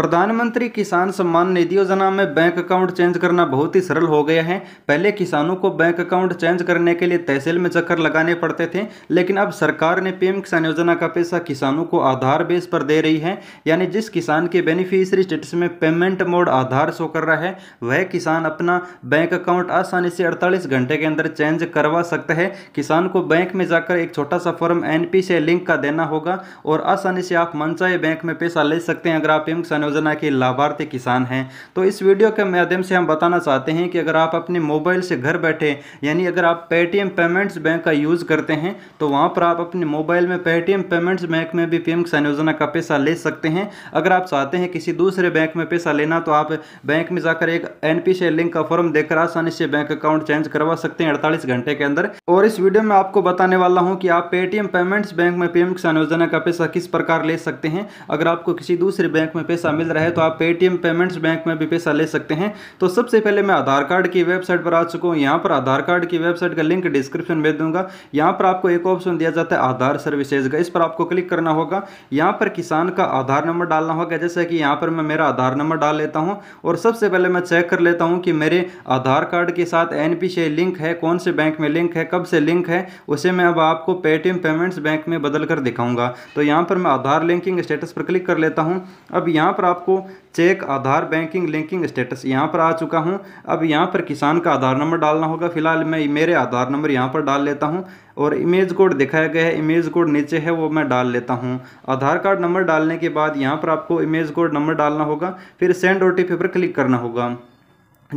प्रधानमंत्री किसान सम्मान निधि योजना में बैंक अकाउंट चेंज करना बहुत ही सरल हो गया है पहले किसानों को बैंक अकाउंट चेंज करने के लिए तहसील में चक्कर लगाने पड़ते थे लेकिन अब सरकार ने पीएम किसान योजना का पैसा किसानों को आधार बेस पर दे रही है यानी जिस किसान के बेनिफिशियरी स्टेटस में पेमेंट मोड आधार शो कर रहा है वह किसान अपना बैंक अकाउंट आसानी से अड़तालीस घंटे के अंदर चेंज करवा सकता है किसान को बैंक में जाकर एक छोटा सा फॉर्म एन से लिंक का देना होगा और आसानी से आप मनचाहे बैंक में पैसा ले सकते हैं अगर आप पीएम किसान योजना के लाभार्थी किसान हैं तो इस वीडियो के माध्यम से हम बताना चाहते हैं कि अगर आप अपने मोबाइल से घर बैठे यानी अगर आप पेटीएम पेमेंट्स बैंक का यूज़ करते हैं तो वहाँ पर आप अपने मोबाइल में पेटीएम पेमेंट्स बैंक में भी पीएम किसान योजना का पैसा ले सकते हैं अगर आप चाहते हैं किसी दूसरे बैंक में पैसा लेना तो आप बैंक में जाकर एक एन लिंक का फॉर्म देकर आसानी से बैंक अकाउंट चेंज करवा सकते हैं अड़तालीस घंटे के अंदर और इस वीडियो में आपको बताने वाला हूँ कि आप पेटीएम पेमेंट्स बैंक में पीएम किसान योजना का पैसा किस प्रकार ले सकते हैं अगर आपको किसी दूसरे बैंक में पैसा मिल रहा है तो आप पेटीएम पेमेंट्स बैंक में भी पैसा ले सकते हैं तो सबसे पहले मैं आधार कार्ड की वेबसाइट पर आ चुका हूँ यहाँ पर आधार कार्ड की वेबसाइट का लिंक डिस्क्रिप्शन में दूंगा यहाँ पर आपको एक ऑप्शन दिया जाता है आधार सर्विसेज का इस पर आपको क्लिक करना होगा यहाँ पर किसान का आधार नंबर डालना होगा जैसे कि यहाँ पर मैं मेरा आधार नंबर डाल लेता हूँ और सबसे पहले मैं चेक कर लेता हूँ कि मेरे आधार कार्ड के साथ एन लिंक है कौन से बैंक में लिंक है कब से लिंक है उसे मैं अब आपको पेटीएम पेमेंट्स बैंक में बदल कर दिखाऊंगा तो यहाँ पर मैं आधार लिंकिंग स्टेटस पर क्लिक कर लेता हूँ अब यहाँ पर आपको check Aadhaar banking linking status यहाँ पर आ चुका हूँ अब यहाँ पर किसान का आधार नंबर डालना होगा फिलहाल मैं मेरे आधार नंबर यहाँ पर डाल लेता हूँ और इमेज कोड दिखाया गया है इमेज कोड नीचे है वो मैं डाल लेता हूँ आधार कार्ड नंबर डालने के बाद यहाँ पर आपको इमेज कोड नंबर डालना होगा फिर सेंड ओ पर क्लिक करना होगा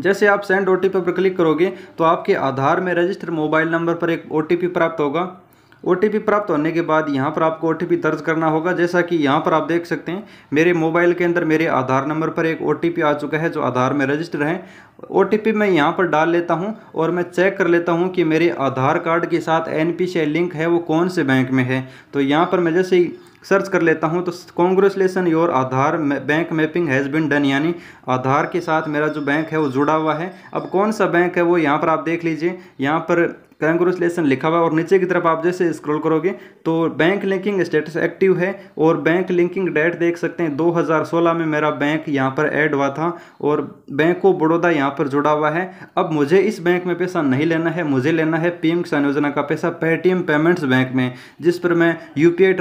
जैसे आप सेंड ओ पर क्लिक करोगे तो आपके आधार में रजिस्टर मोबाइल नंबर पर एक ओ प्राप्त होगा ओ प्राप्त होने के बाद यहाँ पर आपको ओ दर्ज करना होगा जैसा कि यहाँ पर आप देख सकते हैं मेरे मोबाइल के अंदर मेरे आधार नंबर पर एक ओ आ चुका है जो आधार में रजिस्टर है ओ मैं यहाँ पर डाल लेता हूँ और मैं चेक कर लेता हूँ कि मेरे आधार कार्ड के साथ एन लिंक है वो कौन से बैंक में है तो यहाँ पर मैं जैसे ही सर्च कर लेता हूँ तो congratulations your Aadhaar bank mapping has been done यानी आधार के साथ मेरा जो बैंक है वो जुड़ा हुआ है अब कौन सा बैंक है वो यहाँ पर आप देख लीजिए यहाँ पर कंग्रेचुलेसन लिखा हुआ और नीचे की तरफ आप जैसे स्क्रॉल करोगे तो बैंक लिंकिंग स्टेटस एक्टिव है और बैंक लिंकिंग डेट देख सकते हैं 2016 में मेरा बैंक यहाँ पर ऐड हुआ था और बैंक ऑफ बड़ौदा यहाँ पर जुड़ा हुआ है अब मुझे इस बैंक में पैसा नहीं लेना है मुझे लेना है पीएम किसान योजना का पैसा पेटीएम पेमेंट्स बैंक में जिस पर मैं यू पी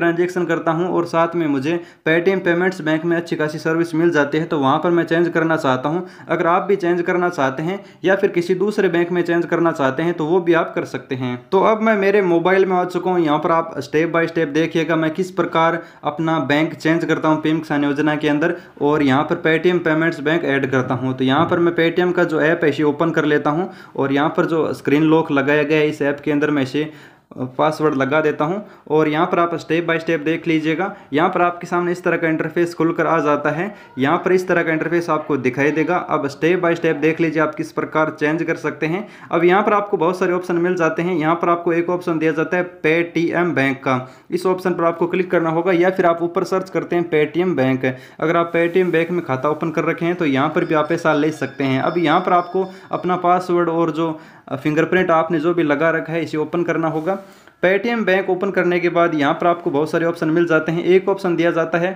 करता हूँ और साथ में मुझे पेटीएम पेमेंट्स बैंक में अच्छी खासी सर्विस मिल जाती है तो वहाँ पर मैं चेंज करना चाहता हूँ अगर आप भी चेंज करना चाहते हैं या फिर किसी दूसरे बैंक में चेंज करना चाहते हैं तो वो भी आप कर सकते हैं तो अब मैं मेरे मोबाइल में आ चुका हूँ यहाँ पर आप स्टेप बाय स्टेप देखिएगा मैं किस प्रकार अपना बैंक चेंज करता हूँ पीएम किसान योजना के अंदर और यहाँ पर पेटीएम पेमेंट्स बैंक ऐड करता हूँ तो यहाँ पर मैं पेटीएम का जो ऐप है इसे ओपन कर लेता हूँ और यहाँ पर जो स्क्रीन लॉक लगाया गया है इस ऐप के अंदर मैं इसे पासवर्ड लगा देता हूं और यहां पर आप स्टेप बाय स्टेप देख लीजिएगा यहां पर आपके सामने इस तरह का इंटरफेस खुलकर आ जाता है यहां पर इस तरह का इंटरफेस आपको दिखाई देगा अब स्टेप बाय स्टेप देख लीजिए आप किस प्रकार चेंज कर सकते हैं अब यहाँ पर आपको बहुत सारे ऑप्शन मिल जाते हैं यहाँ पर आपको एक ऑप्शन दिया जाता है पेटीएम बैंक का इस ऑप्शन पर आपको क्लिक करना होगा या फिर आप ऊपर सर्च करते हैं पेटीएम बैंक अगर आप पेटीएम बैंक में खाता ओपन कर रखे हैं तो यहाँ पर भी आप पैसा ले सकते हैं अब यहाँ पर आपको अपना पासवर्ड और जो फिंगरप्रिंट आपने जो भी लगा रखा है इसे ओपन करना होगा पेटीएम बैंक ओपन करने के बाद यहाँ पर आपको बहुत सारे ऑप्शन मिल जाते हैं एक ऑप्शन दिया जाता है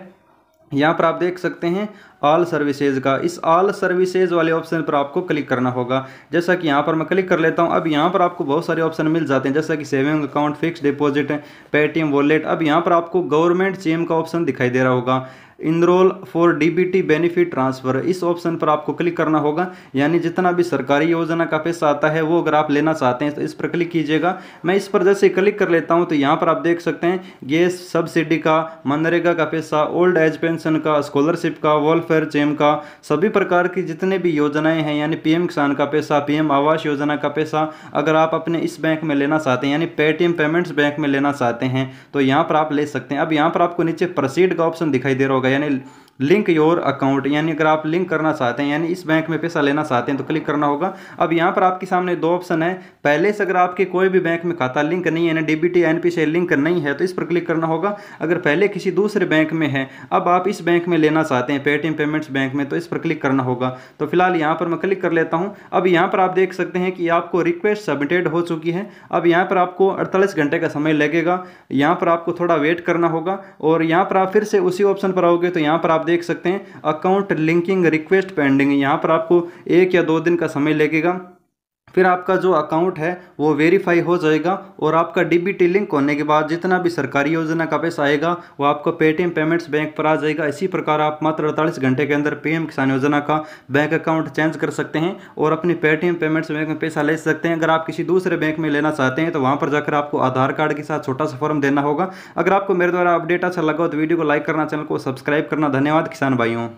यहाँ पर आप देख सकते हैं ऑल सर्विसेज का इस ऑल सर्विसेज वाले ऑप्शन पर आपको क्लिक करना होगा जैसा कि यहाँ पर मैं क्लिक कर लेता हूँ अब यहाँ पर आपको बहुत सारे ऑप्शन मिल जाते हैं जैसा कि saving account fix deposit Paytm wallet अब यहाँ पर आपको गवर्नमेंट सीएम का ऑप्शन दिखाई दे रहा होगा enroll for DBT benefit transfer इस ऑप्शन पर आपको क्लिक करना होगा यानी जितना भी सरकारी योजना का पैसा आता है वो अगर आप लेना चाहते हैं तो इस पर क्लिक कीजिएगा मैं इस पर जैसे क्लिक कर लेता हूँ तो यहाँ पर आप देख सकते हैं गैस सब्सिडी का मनरेगा का पैसा ओल्ड एज पेंशन का स्कॉलरशिप का वेलफेयर चेम का सभी प्रकार की जितने भी योजनाएं हैं यानी पीएम किसान का पैसा पीएम आवास योजना का पैसा अगर आप अपने इस बैंक में लेना चाहते हैं यानी पेटीएम पेमेंट्स बैंक में लेना चाहते हैं तो यहाँ पर आप ले सकते हैं अब यहाँ पर आपको नीचे प्रोसीड का ऑप्शन दिखाई दे रहा होगा Vayan en el link your account यानी अगर आप लिंक करना चाहते हैं यानी इस बैंक में पैसा लेना चाहते हैं तो क्लिक करना होगा अब यहाँ पर आपके सामने दो ऑप्शन है पहले से अगर आपके कोई भी बैंक में खाता लिंक नहीं है ना डीबीटी एनपी से लिंक नहीं है तो इस पर क्लिक करना होगा अगर पहले किसी दूसरे बैंक में है अब आप इस बैंक में लेना चाहते हैं पेटीएम पेमेंट्स बैंक में तो इस पर क्लिक करना होगा तो फिलहाल यहाँ पर मैं क्लिक कर लेता हूँ अब यहाँ पर आप देख सकते हैं कि आपको रिक्वेस्ट सबमिटेड हो चुकी है अब यहाँ पर आपको अड़तालीस घंटे का समय लगेगा यहाँ पर आपको थोड़ा वेट करना होगा और यहाँ पर आप फिर से उसी ऑप्शन पर आओगे तो यहाँ पर आप देख सकते हैं अकाउंट लिंकिंग रिक्वेस्ट पेंडिंग यहाँ पर आपको एक या दो दिन का समय लगेगा फिर आपका जो अकाउंट है वो वेरीफाई हो जाएगा और आपका डीबीटी लिंक होने के बाद जितना भी सरकारी योजना का पैसा आएगा वो आपको पेटीएम पेमेंट्स बैंक पर आ जाएगा इसी प्रकार आप मात्र अड़तालीस घंटे के अंदर पीएम किसान योजना का बैंक अकाउंट चेंज कर सकते हैं और अपनी पेटीएम पेमेंट्स बैंक में पैसा ले सकते हैं अगर आप किसी दूसरे बैंक में लेना चाहते हैं तो वहाँ पर जाकर आपको आधार कार्ड के साथ छोटा सा फॉर्म देना होगा अगर आपको मेरे द्वारा अपडेट अच्छा लगा तो वीडियो को लाइक करना चैनल को सब्सक्राइब करना धन्यवाद किसान भाइयों